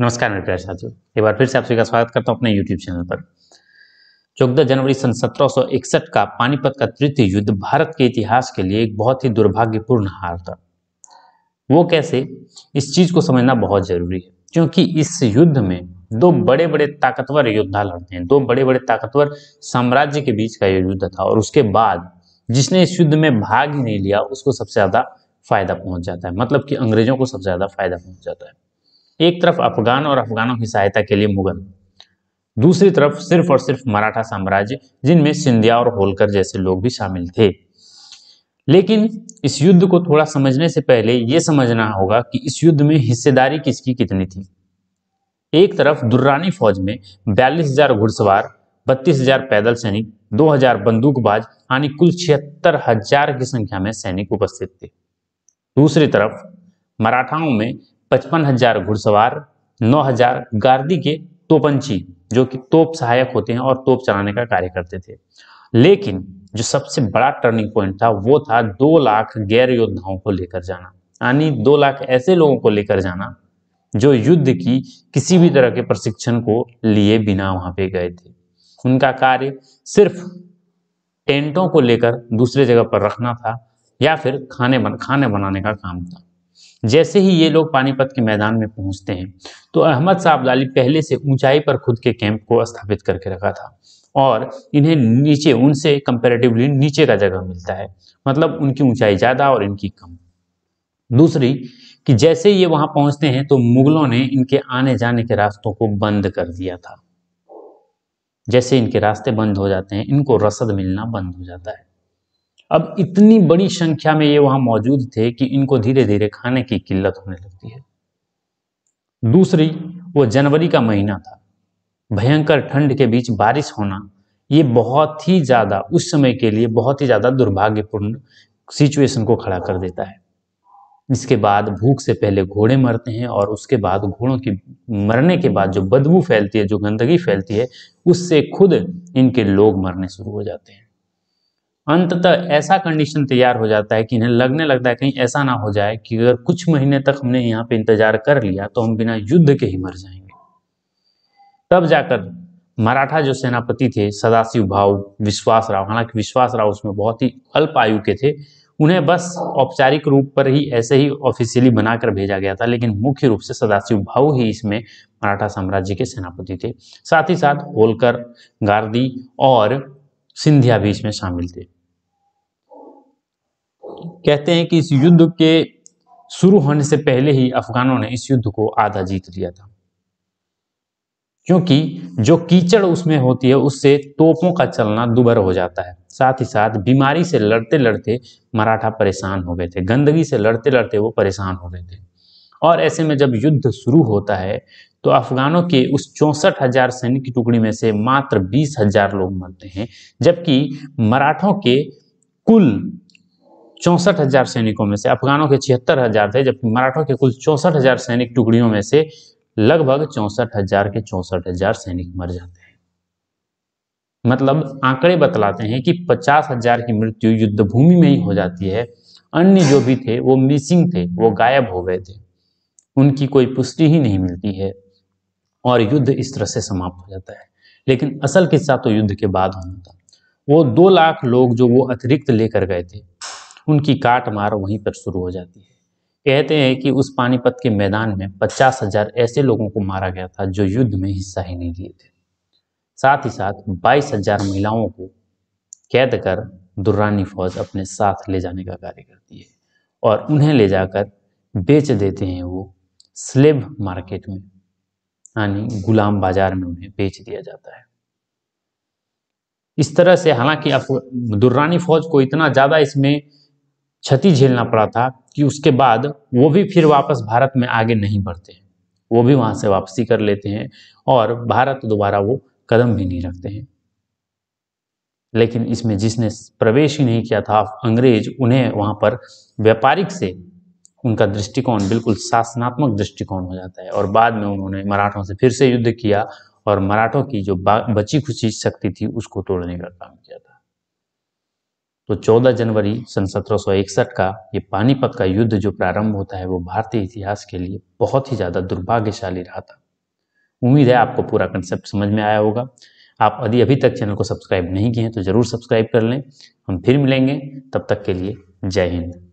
नमस्कार मेरे प्यारे साथियों एक बार फिर से आप सभी का स्वागत करता हूँ अपने यूट्यूब चैनल पर चौदह जनवरी सन 1761 का पानीपत का तृतीय युद्ध भारत के इतिहास के लिए एक बहुत ही दुर्भाग्यपूर्ण हार था वो कैसे इस चीज को समझना बहुत जरूरी है क्योंकि इस युद्ध में दो बड़े बड़े ताकतवर योद्धा लड़ते हैं दो बड़े बड़े ताकतवर साम्राज्य के बीच का यह युद्ध था और उसके बाद जिसने इस युद्ध में भाग ही नहीं लिया उसको सबसे ज्यादा फायदा पहुंच जाता है मतलब कि अंग्रेजों को सबसे ज्यादा फायदा पहुंच जाता है एक तरफ अफगान और अफगानों की सहायता के लिए मुगल दूसरी तरफ सिर्फ और सिर्फ मराठा साम्राज्य जिनमें सिंधिया और होलकर जैसे लोग भी शामिल थे लेकिन इस युद्ध को थोड़ा समझने से पहले यह समझना होगा कि इस युद्ध में हिस्सेदारी किसकी कितनी थी एक तरफ दुर्रानी फौज में बयालीस हजार घुड़सवार बत्तीस हजार पैदल सैनिक 2000 बंदूकबाज यानी कुल छिहत्तर हजार की संख्या में सैनिक उपस्थित थे दूसरी तरफ मराठाओं में पचपन हजार घुड़सवार नौ हजार गार्दी के तोपंची जो कि तोप सहायक होते हैं और तोप चलाने का कार्य करते थे लेकिन जो सबसे बड़ा टर्निंग पॉइंट था वो था दो लाख गैर योद्धाओं को लेकर जाना यानी दो लाख ऐसे लोगों को लेकर जाना जो युद्ध की किसी भी तरह के प्रशिक्षण को लिए बिना वहां पे गए थे उनका कार्य सिर्फ टेंटों को लेकर दूसरे जगह पर रखना था या फिर खाने बन खाने बनाने का काम था जैसे ही ये लोग पानीपत के मैदान में पहुंचते हैं तो अहमद साहब लाली पहले से ऊंचाई पर खुद के कैंप को स्थापित करके रखा था और इन्हें नीचे उनसे कंपेरेटिवली नीचे का जगह मिलता है मतलब उनकी ऊंचाई ज़्यादा और इनकी कम दूसरी कि जैसे ये वहां पहुंचते हैं तो मुगलों ने इनके आने जाने के रास्तों को बंद कर दिया था जैसे इनके रास्ते बंद हो जाते हैं इनको रसद मिलना बंद हो जाता है अब इतनी बड़ी संख्या में ये वहां मौजूद थे कि इनको धीरे धीरे खाने की किल्लत होने लगती है दूसरी वो जनवरी का महीना था भयंकर ठंड के बीच बारिश होना ये बहुत ही ज़्यादा उस समय के लिए बहुत ही ज़्यादा दुर्भाग्यपूर्ण सिचुएशन को खड़ा कर देता है इसके बाद भूख से पहले घोड़े मरते हैं और उसके बाद घोड़ों की मरने के बाद जो बदबू फैलती है जो गंदगी फैलती है उससे खुद इनके लोग मरने शुरू हो जाते हैं अंततः ऐसा कंडीशन तैयार हो जाता है कि इन्हें लगने लगता है कहीं ऐसा ना हो जाए कि अगर कुछ महीने तक हमने यहाँ पे इंतजार कर लिया तो हम बिना युद्ध के ही मर जाएंगे तब जाकर मराठा जो सेनापति थे सदाशिव भाव विश्वास राव हालांकि विश्वास राव उसमें बहुत ही अल्प आयु के थे उन्हें बस औपचारिक रूप पर ही ऐसे ही ऑफिशियली बनाकर भेजा गया था लेकिन मुख्य रूप से सदाशिव भाव ही इसमें मराठा साम्राज्य के सेनापति थे साथ ही साथ होलकर गार्दी और सिंधिया भी इसमें शामिल थे कहते हैं कि इस युद्ध के शुरू होने से पहले ही अफगानों ने इस युद्ध को आधा जीत लिया था क्योंकि जो कीचड़ उसमें होती है उससे तोपों का चलना दुबर हो जाता है साथ ही साथ बीमारी से लड़ते लड़ते मराठा परेशान हो गए थे गंदगी से लड़ते लड़ते वो परेशान हो गए थे और ऐसे में जब युद्ध शुरू होता है तो अफगानों के उस चौंसठ हजार सैनिक की टुकड़ी में से मात्र बीस हजार लोग मरते हैं जबकि मराठों के कुल चौंसठ हजार सैनिकों में से अफगानों के छिहत्तर हजार थे जबकि मराठों के कुल चौंसठ हजार सैनिक टुकड़ियों में से लगभग चौंसठ हजार के चौंसठ हजार सैनिक मर जाते हैं मतलब आंकड़े बतलाते हैं कि पचास हजार की मृत्यु युद्ध भूमि में ही हो जाती है अन्य जो भी थे वो मिसिंग थे वो गायब हो गए थे उनकी कोई पुष्टि ही नहीं मिलती है और युद्ध इस तरह से समाप्त हो जाता है लेकिन असल किस्सा तो युद्ध के बाद होना था वो दो लाख लोग जो वो अतिरिक्त लेकर गए थे उनकी काट मार वहीं पर शुरू हो जाती है कहते हैं कि उस पानीपत के मैदान में पचास हजार ऐसे लोगों को मारा गया था जो युद्ध में हिस्सा ही नहीं लिए थे साथ ही साथ बाईस हजार महिलाओं को कैद कर दुर्रानी फौज अपने साथ ले जाने का कार्य करती है और उन्हें ले जाकर बेच देते हैं वो स्लेब मार्केट में यानी गुलाम बाजार में उन्हें बेच दिया जाता है इस तरह से हालांकि दुर्रानी फौज को इतना ज़्यादा इसमें क्षति झेलना पड़ा था कि उसके बाद वो भी फिर वापस भारत में आगे नहीं बढ़ते हैं वो भी वहां से वापसी कर लेते हैं और भारत दोबारा वो कदम भी नहीं रखते हैं लेकिन इसमें जिसने प्रवेश ही नहीं किया था अंग्रेज उन्हें वहां पर व्यापारिक से उनका दृष्टिकोण बिल्कुल शासनात्मक दृष्टिकोण हो जाता है और बाद में उन्होंने मराठों से फिर से युद्ध किया और मराठों की जो बची खुची शक्ति थी उसको तोड़ने का काम किया था तो 14 जनवरी सन सत्रह का ये पानीपत का युद्ध जो प्रारंभ होता है वो भारतीय इतिहास के लिए बहुत ही ज़्यादा दुर्भाग्यशाली रहा था उम्मीद है आपको पूरा कंसेप्ट समझ में आया होगा आप यदि अभी तक चैनल को सब्सक्राइब नहीं किए हैं तो ज़रूर सब्सक्राइब कर लें हम फिर मिलेंगे तब तक के लिए जय हिंद